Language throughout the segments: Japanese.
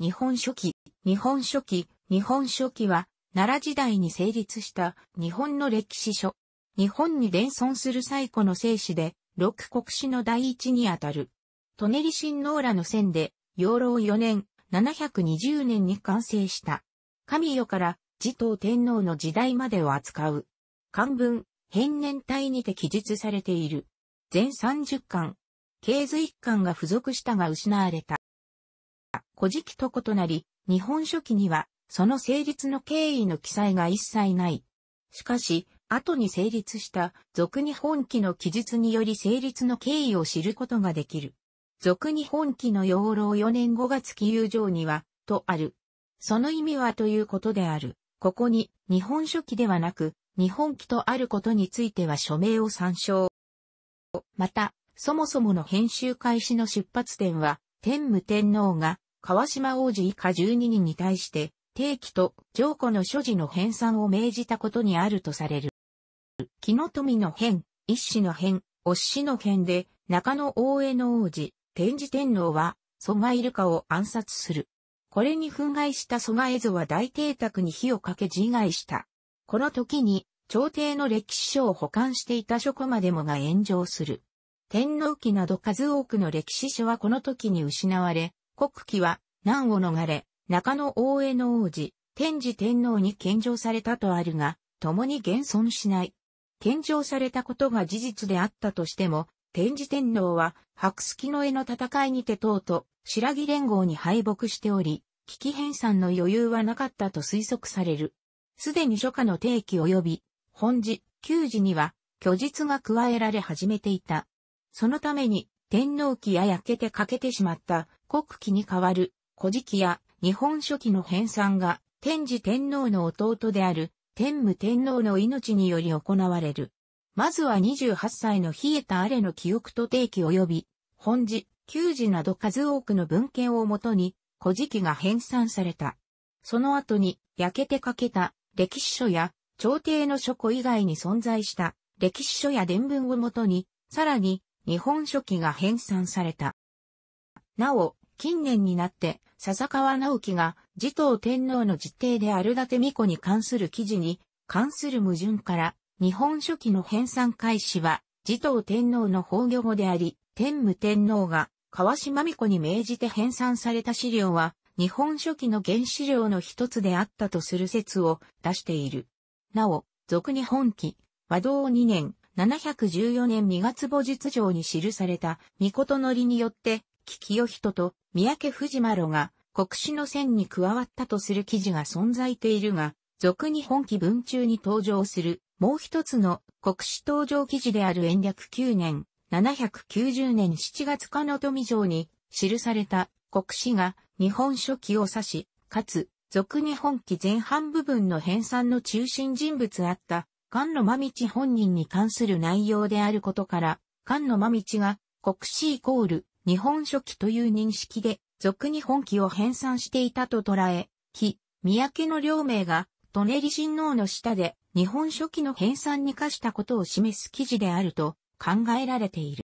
日本書紀。日本書紀、日本書紀は、奈良時代に成立した日本の歴史書。日本に伝存する最古の聖史で、六国史の第一にあたる。ト舎人ノーらの線で、養老4年、720年に完成した。神代から、持統天皇の時代までを扱う。漢文、変年体にて記述されている。全30巻。経図1巻が付属したが失われた。古事記と異なり、日本書紀には、その成立の経緯の記載が一切ない。しかし、後に成立した俗日本記の記述により成立の経緯を知ることができる。俗日本記の養老4年5月記遊上には、とある。その意味はということである。ここに、日本書紀ではなく、日本記とあることについては署名を参照。また、そもそもの編集開始の出発点は、天武天皇が川島王子以下12人に対して、定期と上古の所持の編纂を命じたことにあるとされる。木の富の編、一子の編、おしの編で、中野大江の王子、天智天皇は、蘇我イルカを暗殺する。これに憤慨した蘇我絵図は大邸宅に火をかけ自害した。この時に、朝廷の歴史書を保管していた書庫までもが炎上する。天皇記など数多くの歴史書はこの時に失われ、国旗は、難を逃れ、中野大江の王子、天智天皇に献上されたとあるが、共に現存しない。献上されたことが事実であったとしても、天智天皇は、白月の絵の戦いにてうと、白木連合に敗北しており、危機編纂の余裕はなかったと推測される。すでに初夏の定期及び、本時、旧時には、虚実が加えられ始めていた。そのために、天皇旗や焼けて欠けてしまった国旗に代わる古事記や日本書紀の編纂が天智天皇の弟である天武天皇の命により行われる。まずは28歳の冷えた荒れの記憶と定期及び、本字、旧字など数多くの文献をもとに、古事記が編纂された。その後に、焼けてかけた歴史書や、朝廷の書庫以外に存在した歴史書や伝文をもとに、さらに、日本書紀が編纂された。なお、近年になって笹川直樹が持統天皇の実弟である伊達巫女に関する記事に関する矛盾から、日本書紀の編纂開始は、持統天皇の崩御後であり、天武天皇が川島巫女に命じて編纂された資料は、日本書紀の原資料の一つであったとする説を出している。なお、俗日本記、和道2年、714年2月母実上に記された、御事のによって、木清人と三宅藤丸が国士の線に加わったとする記事が存在ているが、俗に本記文中に登場する、もう一つの国史登場記事である延暦9年、790年7月かの富城に記された国史が日本書紀を指し、かつ、俗日本記前半部分の編纂の中心人物あった、菅野真道本人に関する内容であることから、菅野真道が国史イコール日本書紀という認識で、俗に本記を編纂していたと捉え、紀、三宅の両名が、トネリ親王の下で、日本書紀の編纂に課したことを示す記事であると考えられている。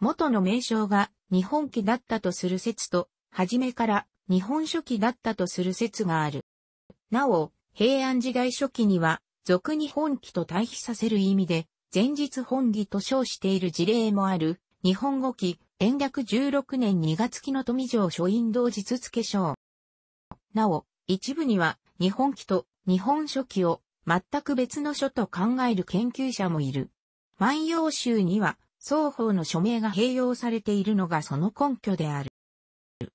元の名称が日本記だったとする説と、初めから日本書紀だったとする説がある。なお、平安時代初期には、俗に本記と対比させる意味で、前日本義と称している事例もある、日本語記、延暦16年2月期の富城書院同日付賞。なお、一部には日本記と日本書記を全く別の書と考える研究者もいる。万葉集には双方の署名が併用されているのがその根拠である。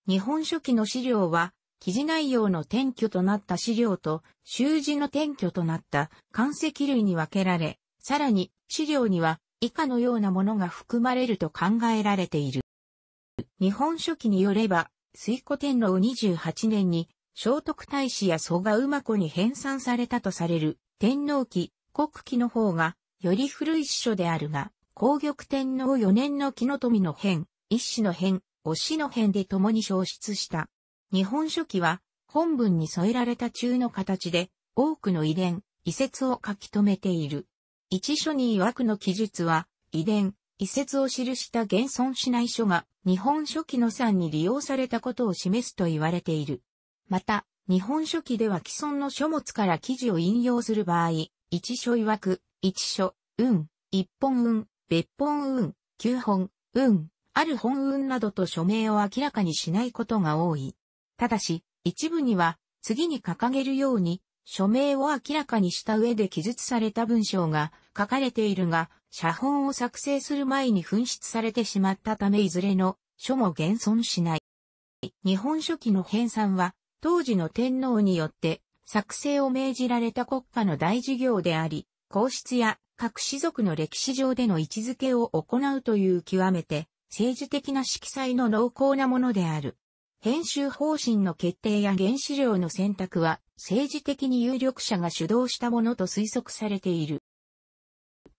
日本書記の資料は、記事内容の転居となった資料と、習字の転居となった関石類に分けられ、さらに資料には以下のようなものが含まれると考えられている。日本書紀によれば、水古天皇28年に、聖徳太子や蘇我馬子に編纂されたとされる、天皇記、国記の方が、より古い書であるが、皇玉天皇4年の木の富の編、一子の編、推しの編で共に消失した。日本書紀は、本文に添えられた中の形で、多くの遺伝、遺説を書き留めている。一書に曰くの記述は、遺伝、遺説を記した現存しない書が、日本書紀の産に利用されたことを示すと言われている。また、日本書紀では既存の書物から記事を引用する場合、一書曰く、一書、運、一本運、別本運、九本、運、ある本運などと署名を明らかにしないことが多い。ただし、一部には、次に掲げるように、署名を明らかにした上で記述された文章が書かれているが、写本を作成する前に紛失されてしまったためいずれの書も現存しない。日本書紀の編纂は、当時の天皇によって作成を命じられた国家の大事業であり、皇室や各氏族の歴史上での位置づけを行うという極めて政治的な色彩の濃厚なものである。編集方針の決定や原資料の選択は政治的に有力者が主導したものと推測されている。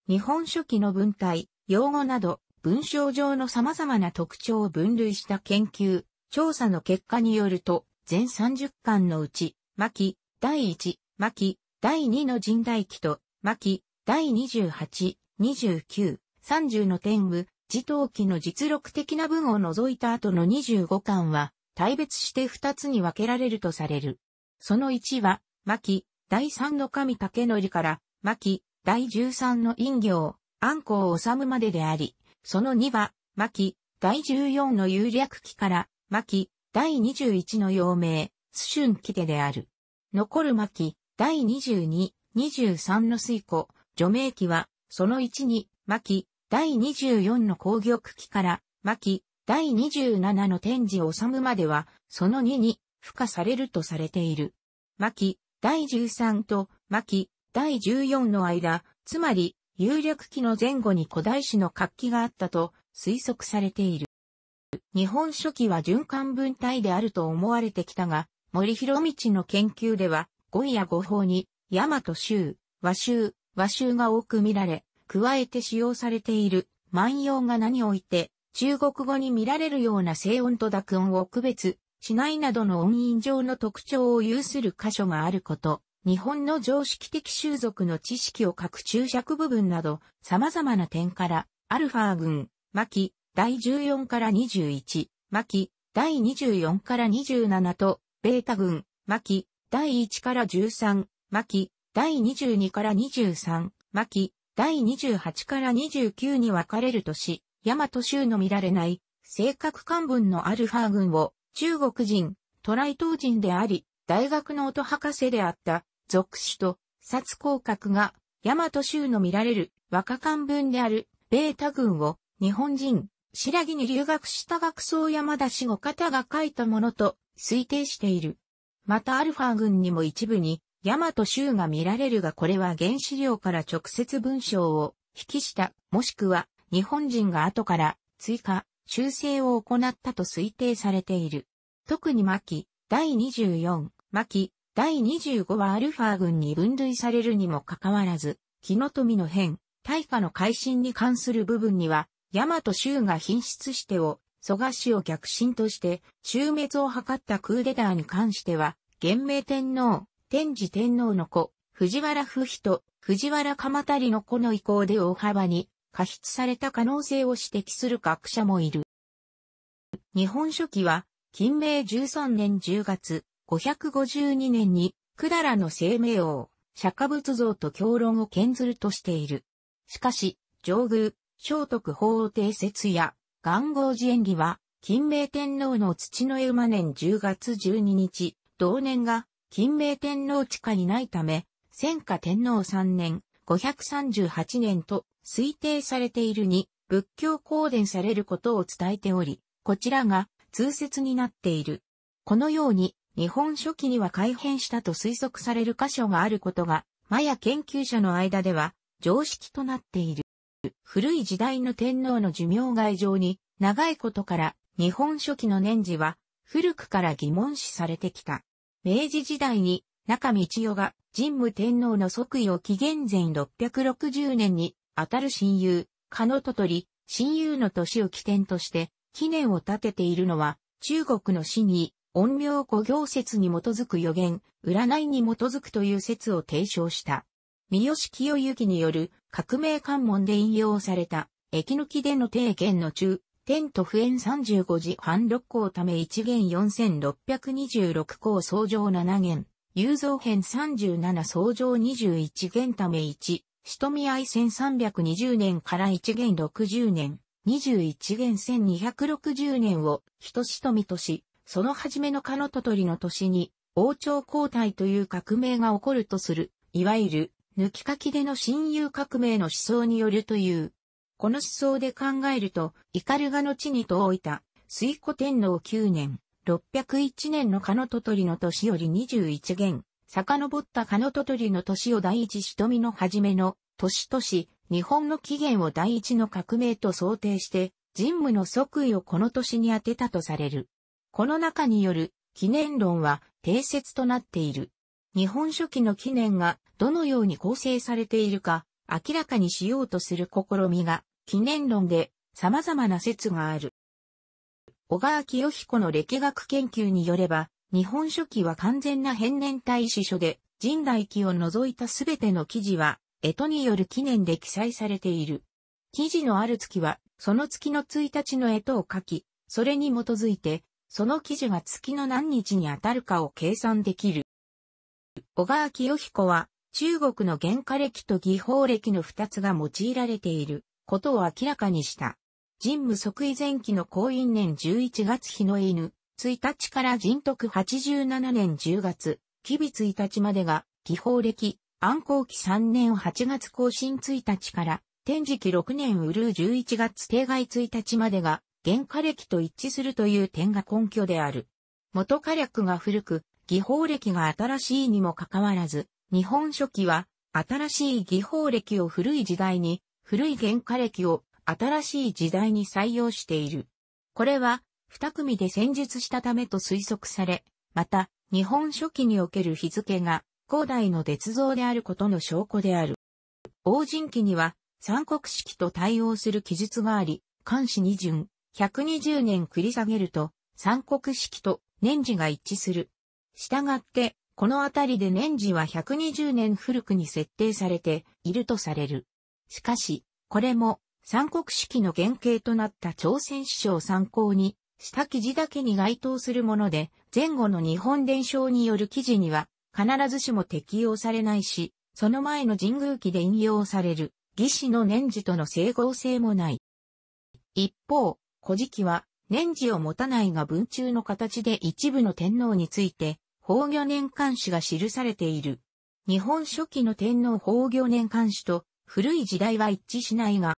日本書紀の文体、用語など、文章上の様々な特徴を分類した研究、調査の結果によると、全30巻のうち、巻、第1、巻、第2の神代記と、巻、第28、29、30の天武、自頭記の実録的な文を除いた後の25巻は、大別して2つに分けられるとされる。その1は、牧、第3の神竹則から、牧、第13の陰行、安行治むまでであり、その2は、牧、第14の有略期から、牧、第21の陽明、須春期手である。残る牧、第22、23の水庫、除名期は、その1に、牧、第24の工業期から、牧、第27の天を治むまでは、その2に、付加されるとされている。巻第13と巻第14の間、つまり、有力期の前後に古代史の活気があったと推測されている。日本書紀は循環文体であると思われてきたが、森博道の研究では、語彙や語法に、大和州、和州、和州が多く見られ、加えて使用されている万葉が何を言って、中国語に見られるような声音と濁音を区別ないなどの音韻上の特徴を有する箇所があること、日本の常識的習俗の知識を書く注釈部分など、様々な点から、アルファ群、巻、第14から21、巻、第24から27と、ベータ群、巻、第1から13、巻、第22から23、巻、第28から29に分かれるとし、大和州の見られない、正確漢文のアルファ群を中国人、トライ島人であり、大学の音博士であった、俗首と、札降格が、大和州の見られる和歌漢文である、ベータ軍を、日本人、白木に留学した学僧山田氏五方が書いたものと推定している。またアルファ軍にも一部に、大和州が見られるがこれは原資料から直接文章を引きした、もしくは日本人が後から追加、修正を行ったと推定されている。特に巻、第24、巻、第25はアルファ群に分類されるにもかかわらず、木の富の変、大化の改新に関する部分には、大和州が品質してを、蘇我氏を逆進として、終滅を図ったクーデターに関しては、元明天皇、天智天皇の子、藤原不比と藤原鎌足の子の意向で大幅に過失された可能性を指摘する学者もいる。日本書紀は、近明13年10月、552年に、くだらの生命王、釈迦仏像と教論を兼ずるとしている。しかし、上宮、聖徳法王帝説や、元号寺演義は、金明天皇の土の絵馬年10月12日、同年が、金明天皇地下にないため、戦下天皇3年、538年と、推定されているに、仏教公伝されることを伝えており、こちらが通説になっている。このように、日本初期には改変したと推測される箇所があることが、マヤ研究者の間では常識となっている。古い時代の天皇の寿命外上に長いことから日本初期の年次は古くから疑問視されてきた。明治時代に中道代が神武天皇の即位を紀元前660年に当たる親友、かのととり、親友の年を起点として、記念を立てているのは、中国の死に、陰陽五行説に基づく予言、占いに基づくという説を提唱した。三好清行による革命関門で引用された、駅抜きでの提言の中、天と不縁35時半六項ため一元4626項相乗七元、有造編37相乗21元ため一、しとみあい1320年から1元60年、21元1260年を、人しとみとし、その初めのかのととりの年に、王朝交代という革命が起こるとする、いわゆる、抜き書きでの親友革命の思想によるという。この思想で考えると、イカルガの地にといた、水古天皇9年、601年のかのととりの年より21元、遡ったカノトトリの年を第一瞳の初めの年とし、日本の起源を第一の革命と想定して、神武の即位をこの年に当てたとされる。この中による記念論は定説となっている。日本書紀の記念がどのように構成されているか明らかにしようとする試みが記念論で様々な説がある。小川清彦の歴学研究によれば、日本書紀は完全な変年体史書で、神代記を除いたすべての記事は、江戸による記念で記載されている。記事のある月は、その月の1日の干支を書き、それに基づいて、その記事が月の何日に当たるかを計算できる。小川清彦は、中国の原価歴と技法歴の二つが用いられていることを明らかにした。神武即位前期の公院年11月日の犬、1日から人徳87年10月、吉備1日までが、紀宝暦、暗光期3年8月更新1日から、天時期6年売る11月定外1日までが、原火暦と一致するという点が根拠である。元火暦が古く、技法暦が新しいにもかかわらず、日本書紀は、新しい技法暦を古い時代に、古い原火暦を新しい時代に採用している。これは、二組で戦術したためと推測され、また、日本初期における日付が、古代の鉄像であることの証拠である。王人記には、三国式と対応する記述があり、漢詩二巡、120年繰り下げると、三国式と年次が一致する。従って、このあたりで年次は120年古くに設定されているとされる。しかし、これも三国式の原型となった朝鮮史書を参考にした記事だけに該当するもので、前後の日本伝承による記事には、必ずしも適用されないし、その前の神宮記で引用される、義士の年次との整合性もない。一方、古事記は、年次を持たないが文中の形で一部の天皇について、法御年間史が記されている。日本初期の天皇法御年間史と古い時代は一致しないが、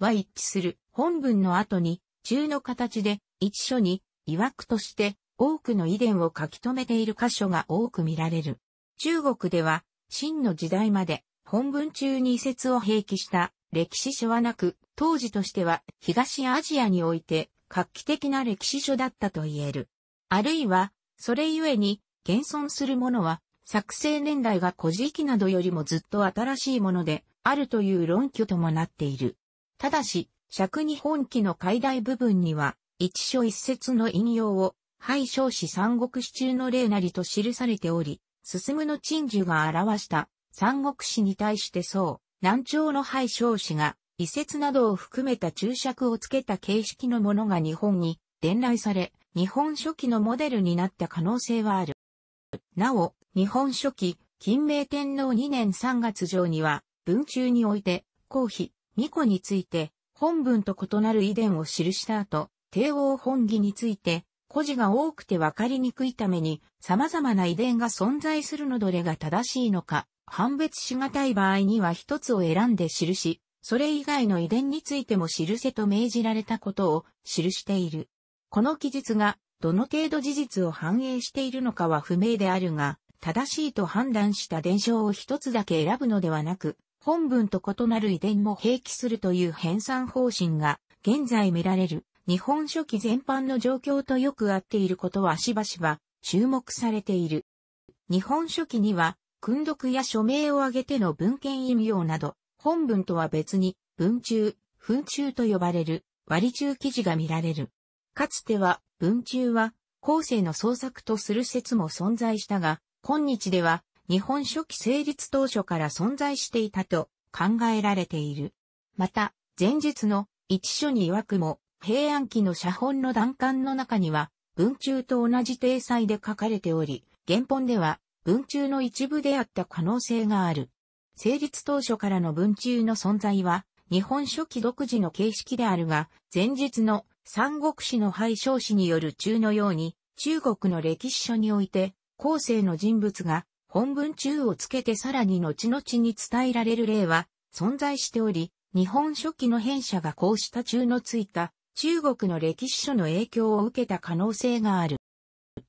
は一致する。本文の後に、中の形で一所に曰くとして多くの遺伝を書き留めている箇所が多く見られる。中国では、秦の時代まで本文中に遺説を併記した歴史書はなく、当時としては東アジアにおいて画期的な歴史書だったと言える。あるいは、それゆえに、現存するものは、作成年代が古事記などよりもずっと新しいもので、あるという論拠ともなっている。ただし、尺二本記の解題部分には、一書一節の引用を、廃少子三国史中の例なりと記されており、進むの陳樹が表した三国史に対してそう、南朝の廃少子が、遺説などを含めた注釈をつけた形式のものが日本に伝来され、日本書期のモデルになった可能性はある。なお、日本書期、金明天皇2年3月上には、文中において、皇妃、巫女について、本文と異なる遺伝を記した後、帝王本義について、故事が多くて分かりにくいために、様々な遺伝が存在するのどれが正しいのか、判別しがたい場合には一つを選んで記し、それ以外の遺伝についても記せと命じられたことを記している。この記述が、どの程度事実を反映しているのかは不明であるが、正しいと判断した伝承を一つだけ選ぶのではなく、本文と異なる遺伝も併記するという編纂方針が、現在見られる日本書紀全般の状況とよく合っていることはしばしば注目されている。日本書紀には、訓読や署名を挙げての文献引用など、本文とは別に、文中、文中と呼ばれる、割中記事が見られる。かつては、文中は、後世の創作とする説も存在したが、今日では、日本初期成立当初から存在していたと考えられている。また、前述の一書に曰くも、平安期の写本の段階の中には、文中と同じ体裁で書かれており、原本では文中の一部であった可能性がある。成立当初からの文中の存在は、日本初期独自の形式であるが、前述の三国史の廃少史による中のように、中国の歴史書において、後世の人物が本文中をつけてさらに後々に伝えられる例は存在しており、日本書期の編者がこうした中のついた中国の歴史書の影響を受けた可能性がある。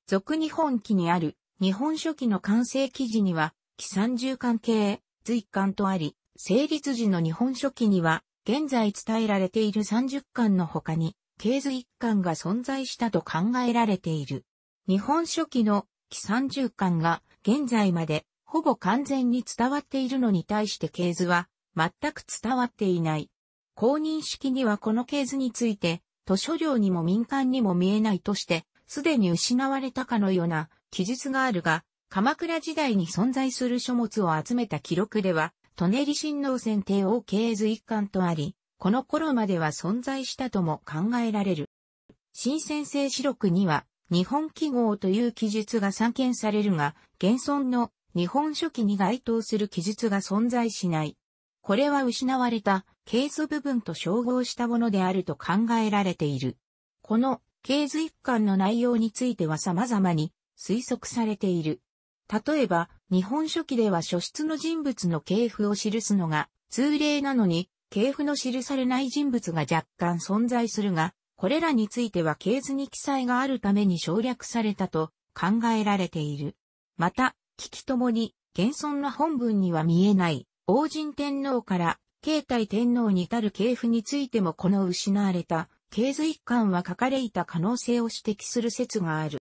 俗日本記にある日本書期の完成記事には、記三十巻系、随巻とあり、成立時の日本書記には、現在伝えられている三十巻の他に、経図一巻が存在したと考えられている。日本書記の期三十巻が現在までほぼ完全に伝わっているのに対して系図は全く伝わっていない。公認式にはこの系図について図書量にも民間にも見えないとしてすでに失われたかのような記述があるが鎌倉時代に存在する書物を集めた記録では舎人親王選帝王系図一巻とありこの頃までは存在したとも考えられる。新先生史録には、日本記号という記述が散見されるが、現存の日本書紀に該当する記述が存在しない。これは失われた経図部分と照合したものであると考えられている。この経図一貫の内容については様々に推測されている。例えば、日本書紀では書出の人物の系譜を記すのが通例なのに、系譜の記されない人物が若干存在するが、これらについては系図に記載があるために省略されたと考えられている。また、聞きともに、現存の本文には見えない、王神天皇から、慶太天皇に至る系譜についてもこの失われた、系図一貫は書かれいた可能性を指摘する説がある。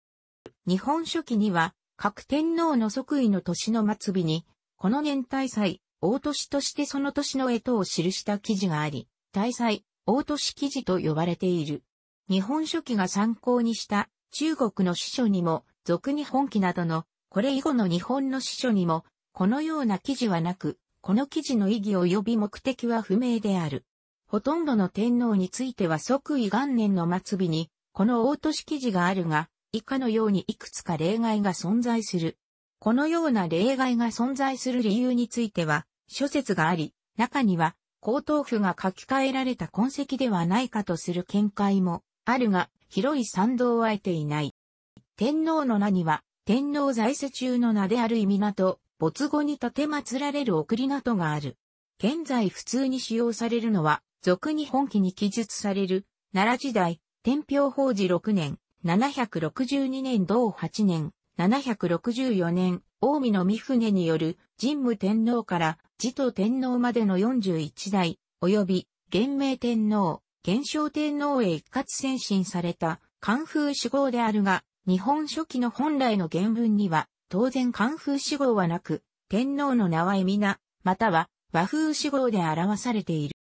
日本書紀には、各天皇の即位の年の末日に、この年大祭、大年としてその年の干支を記した記事があり、大祭、大都市記事と呼ばれている。日本書紀が参考にした中国の司書にも、俗日本記などの、これ以後の日本の司書にも、このような記事はなく、この記事の意義及び目的は不明である。ほとんどの天皇については即位元年の末尾に、この大都市記事があるが、以下のようにいくつか例外が存在する。このような例外が存在する理由については、諸説があり、中には高等府が書き換えられた痕跡ではないかとする見解もあるが、広い賛同を得ていない。天皇の名には、天皇在世中の名である意味など、没後に立て祀られる送り名がある。現在普通に使用されるのは、俗に本記に記述される、奈良時代、天平法治6年、762年同8年、764年、近江の御船による神武天皇から自統天皇までの41代、及び元明天皇、元正天皇へ一括先進された漢風志号であるが、日本初期の本来の原文には、当然漢風志号はなく、天皇の名は意味な、または和風志号で表されている。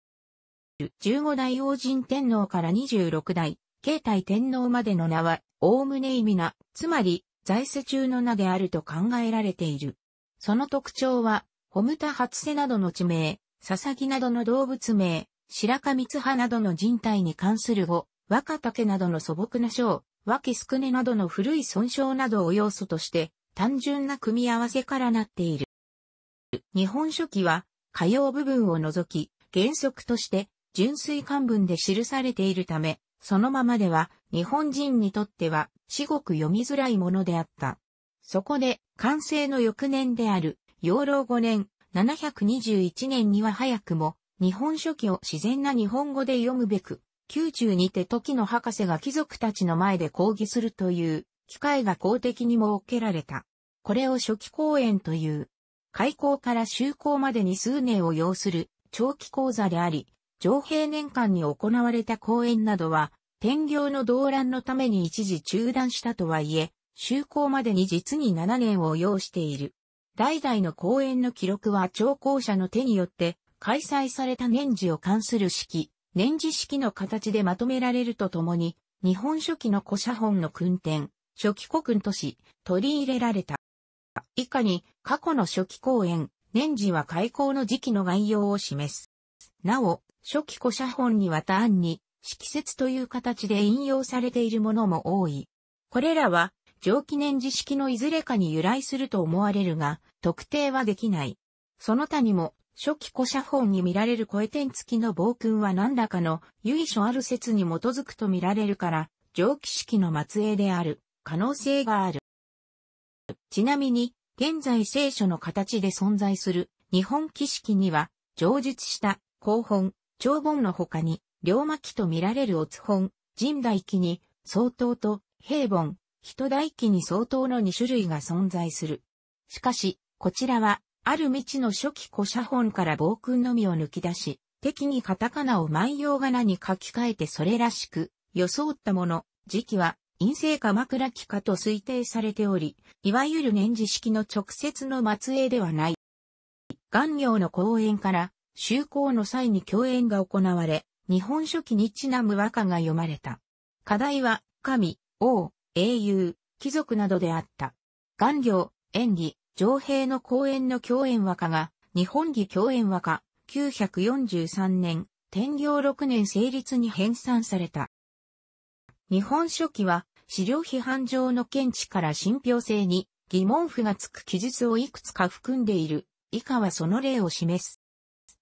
15代王神天皇から26代、慶太天皇までの名は、おおむね意味な、つまり、在世中の名であると考えられている。その特徴は、ホムタハツセなどの地名、ササギなどの動物名、白神津ハなどの人体に関する語、若竹などの素朴な章、脇すくねなどの古い損傷などを要素として、単純な組み合わせからなっている。日本書紀は、歌謡部分を除き、原則として、純粋漢文で記されているため、そのままでは、日本人にとっては至極読みづらいものであった。そこで、完成の翌年である、養老5年、721年には早くも、日本書紀を自然な日本語で読むべく、宮中にて時の博士が貴族たちの前で講義するという、機会が公的に設けられた。これを初期講演という、開校から就校までに数年を要する長期講座であり、上平年間に行われた講演などは、天行の動乱のために一時中断したとはいえ、就航までに実に7年を要している。代々の公演の記録は聴講者の手によって開催された年次を関する式、年次式の形でまとめられるとともに、日本初期の古写本の訓典、初期古訓とし、取り入れられた。以下に、過去の初期公演、年次は開校の時期の概要を示す。なお、初期古写本には単に、色説という形で引用されているものも多い。これらは、上記念字式のいずれかに由来すると思われるが、特定はできない。その他にも、初期古写本に見られる声点付きの暴君は何らかの由緒ある説に基づくと見られるから、上記式の末裔である可能性がある。ちなみに、現在聖書の形で存在する日本記式には、上述した後本、長本の他に、龍馬と見られる乙本、神代記に、相当と、平凡、人代記に相当の2種類が存在する。しかし、こちらは、ある未知の初期古写本から暴君のみを抜き出し、敵にカタカナを万葉仮名に書き換えてそれらしく、装ったもの、時期は、陰性か枕期かと推定されており、いわゆる年次式の直接の末裔ではない。元行の公演から、修行の際に共演が行われ、日本書紀にちなむ和歌が読まれた。課題は、神、王、英雄、貴族などであった。元行、演技、上兵の公演の共演和歌が、日本儀共演和歌、943年、天行6年成立に編纂された。日本書紀は、資料批判上の見地から信憑性に疑問符がつく記述をいくつか含んでいる。以下はその例を示す。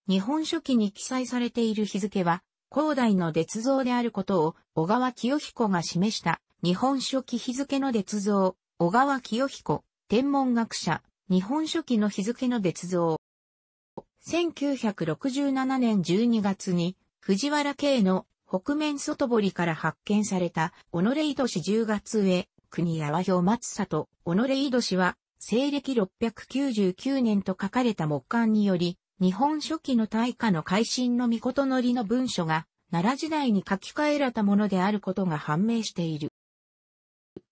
日本書紀に記載されている日付は、広大の鉄像であることを小川清彦が示した日本書紀日付の鉄像、小川清彦、天文学者、日本書紀の日付の鉄像。1967年12月に藤原慶の北面外堀から発見された己井戸市10月上、国矢和表松里、己井戸市は西暦699年と書かれた木簡により日本初期の大化の改新の御事のりの文書が、奈良時代に書き換えられたものであることが判明している。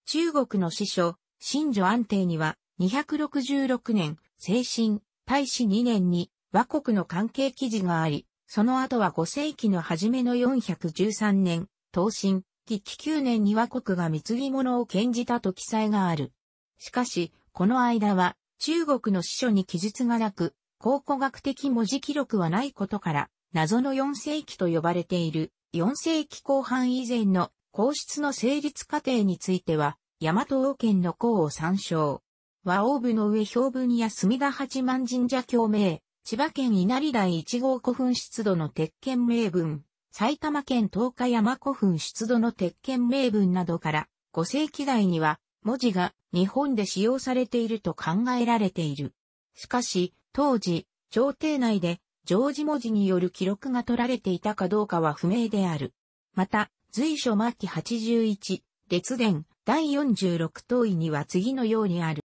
中国の司書、新女安定には、266年、清新、大使2年に、和国の関係記事があり、その後は5世紀の初めの413年、東進、紀紀9年に和国が貢ぎ物を献じたと記載がある。しかし、この間は、中国の司書に記述がなく、考古学的文字記録はないことから、謎の4世紀と呼ばれている、4世紀後半以前の皇室の成立過程については、大和王権の項を参照。和王部の上標文や隅田八幡神社共鳴、千葉県稲荷台一号古墳出土の鉄剣名分、埼玉県東海山古墳出土の鉄剣名分などから、5世紀代には文字が日本で使用されていると考えられている。しかし、当時、朝廷内で、ジョージ文字による記録が取られていたかどうかは不明である。また、随所末期81、列伝、第46等位には次のようにある。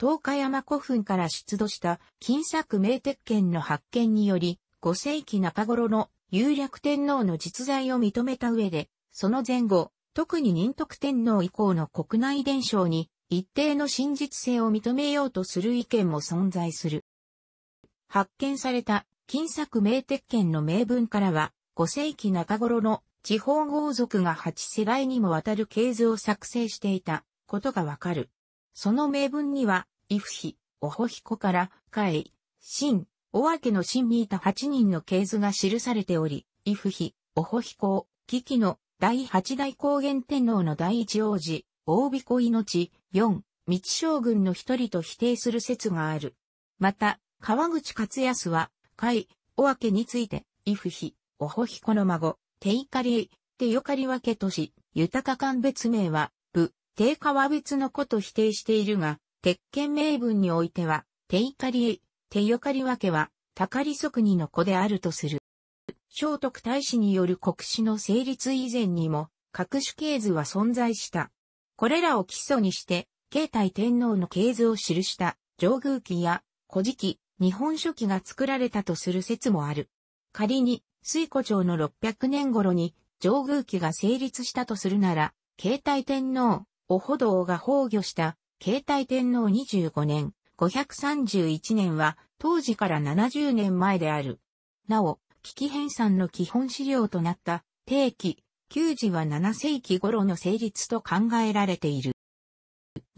東海山古墳から出土した金作名鉄剣の発見により、5世紀中頃の有略天皇の実在を認めた上で、その前後、特に仁徳天皇以降の国内伝承に一定の真実性を認めようとする意見も存在する。発見された金作名鉄剣の名文からは、5世紀中頃の地方豪族が8世代にもわたる系図を作成していたことがわかる。その名文には、イフヒ、オホヒコから、カエイ、シン、オワケのシンにいた8人の系図が記されており、イフヒ、オホヒコを、キキの第8代高原天皇の第一王子、大彦命、4、道将軍の一人と否定する説がある。また、川口勝康は、海、お明けについて、伊夫妃、おほひこの孫、手カリり、手よかり分けとし、豊か間別名は、部、低は別のこと否定しているが、鉄拳名分においては、手カリり、手よかり分けは、高利即二の子であるとする。聖徳太子による国史の成立以前にも、各種系図は存在した。これらを基礎にして、慶太天皇の系図を記した、上宮記や、古事記、日本書紀が作られたとする説もある。仮に、水古朝の600年頃に上宮記が成立したとするなら、慶太天皇、お歩道が崩御した慶太天皇25年、531年は当時から70年前である。なお、危機編纂の基本資料となった定期、旧時は7世紀頃の成立と考えられている。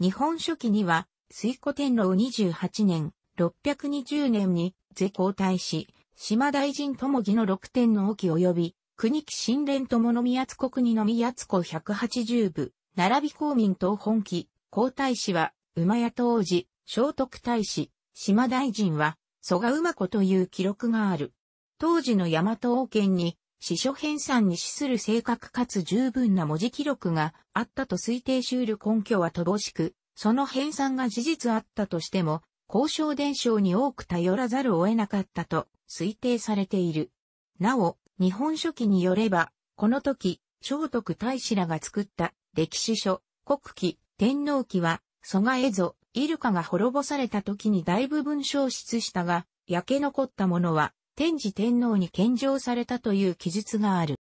日本書紀には、水古天皇28年、620年に、是皇太子、島大臣ともぎの六点の沖及び、国木新連友の宮津国にの宮津子180部、並び公民党本記、皇太子は、馬屋当時、聖徳太子、島大臣は、蘇我馬子という記録がある。当時の大和王権に、司書編纂に資する正確かつ十分な文字記録があったと推定収る根拠は乏しく、その編纂が事実あったとしても、交渉伝承に多く頼らざるを得なかったと推定されている。なお、日本書紀によれば、この時、聖徳太子らが作った歴史書、国記、天皇記は、蘇我蝦夷、イルカが滅ぼされた時に大部分消失したが、焼け残ったものは、天智天皇に献上されたという記述がある。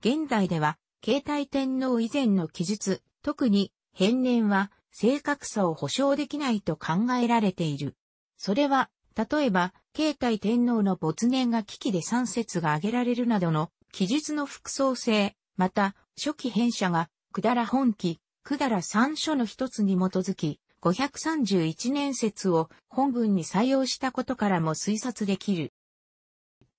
現代では、慶太天皇以前の記述、特に、変年は、正確さを保証できないと考えられている。それは、例えば、慶太天皇の没年が危機で三節が挙げられるなどの記述の複層性、また、初期編者が、くだら本記、くだら三書の一つに基づき、531年説を本文に採用したことからも推察できる。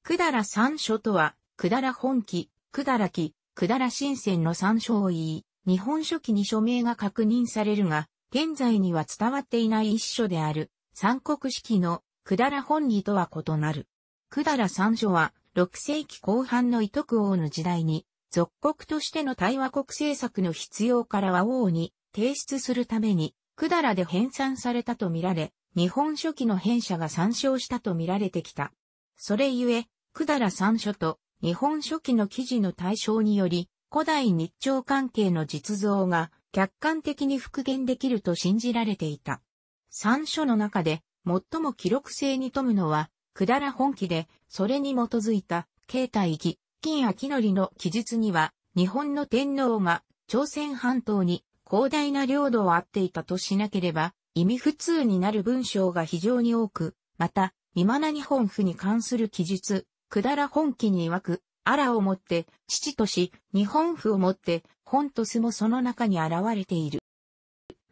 くだら三書とは、くだら本記、くだら記、くだら新鮮の三書を言い、日本書紀に署名が確認されるが、現在には伝わっていない一書である、三国式のくだら本義とは異なる。くだら三書は、六世紀後半の伊徳王の時代に、属国としての対話国政策の必要からは王に提出するために、くだらで編纂されたとみられ、日本書紀の編者が参照したとみられてきた。それゆえ、くだら三書と日本書紀の記事の対象により、古代日朝関係の実像が客観的に復元できると信じられていた。三書の中で最も記録性に富むのは、百済本記で、それに基づいた、慶太義、金秋則の記述には、日本の天皇が朝鮮半島に広大な領土をあっていたとしなければ、意味不通になる文章が非常に多く、また、未まな日本府に関する記述、くだら本記に曰く、アラをもって、父とし、日本府をもって、本と巣もその中に現れている。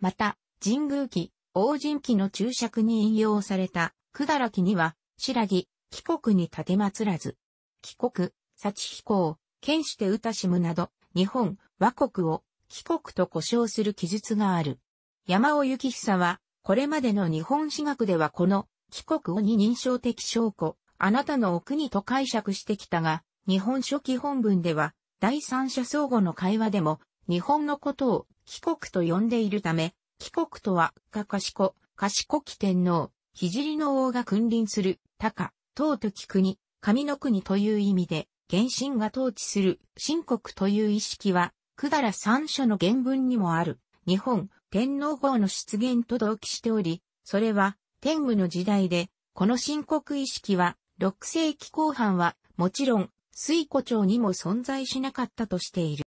また、神宮記、王神記の注釈に引用された、くだらきには、白木、帰国に立てまつらず。帰国、幸飛行、剣して歌しむなど、日本、和国を、帰国と呼称する記述がある。山尾幸久は、これまでの日本史学ではこの、帰国をに認証的証拠、あなたのお国と解釈してきたが、日本書紀本文では、第三者相互の会話でも、日本のことを帰国と呼んでいるため、帰国とは、かかしこ、かしこき天皇、聖の王が君臨する、高、唐き国、神の国という意味で、原神が統治する、神国という意識は、くだら三書の原文にもある、日本、天皇号の出現と同期しており、それは、天武の時代で、この神国意識は、6世紀後半は、もちろん、水湖町にも存在しなかったとしている。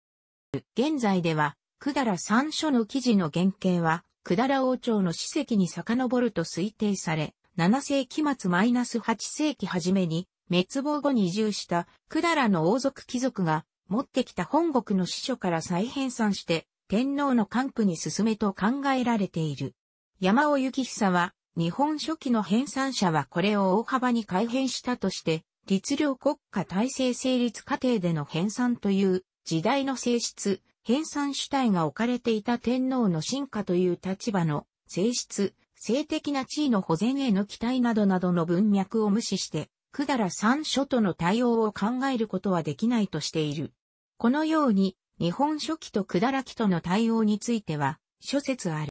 現在では、百済三書の記事の原型は、百済王朝の史跡に遡ると推定され、7世紀末マイナス -8 世紀初めに、滅亡後に移住した百済の王族貴族が持ってきた本国の司書から再編纂して天皇の官区に進めと考えられている。山尾幸久は日本初期の編纂者はこれを大幅に改変したとして律令国家体制成立過程での編纂という時代の性質、編纂主体が置かれていた天皇の進化という立場の性質、性的な地位の保全への期待などなどの文脈を無視して、くだら三書との対応を考えることはできないとしている。このように、日本書紀とくだらきとの対応については、諸説ある。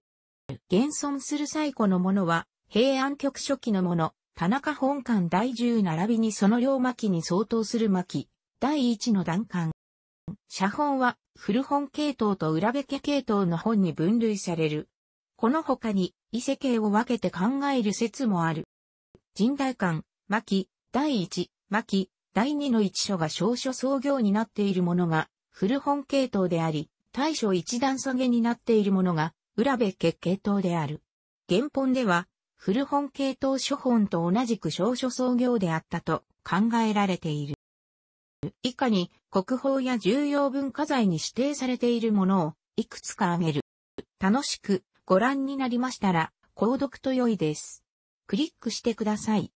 現存する最古のものは、平安局初期のもの、田中本館第10並びにその両巻に相当する巻、第1の段巻。写本は古本系統と裏部家系統の本に分類される。この他に異世系を分けて考える説もある。神代館、巻、第1、巻、第2の一書が少書創業になっているものが古本系統であり、大書一段下げになっているものが裏部家系統である。原本では古本系統書本と同じく小書創業であったと考えられている。以下に国宝や重要文化財に指定されているものをいくつか挙げる。楽しくご覧になりましたら、購読と良いです。クリックしてください。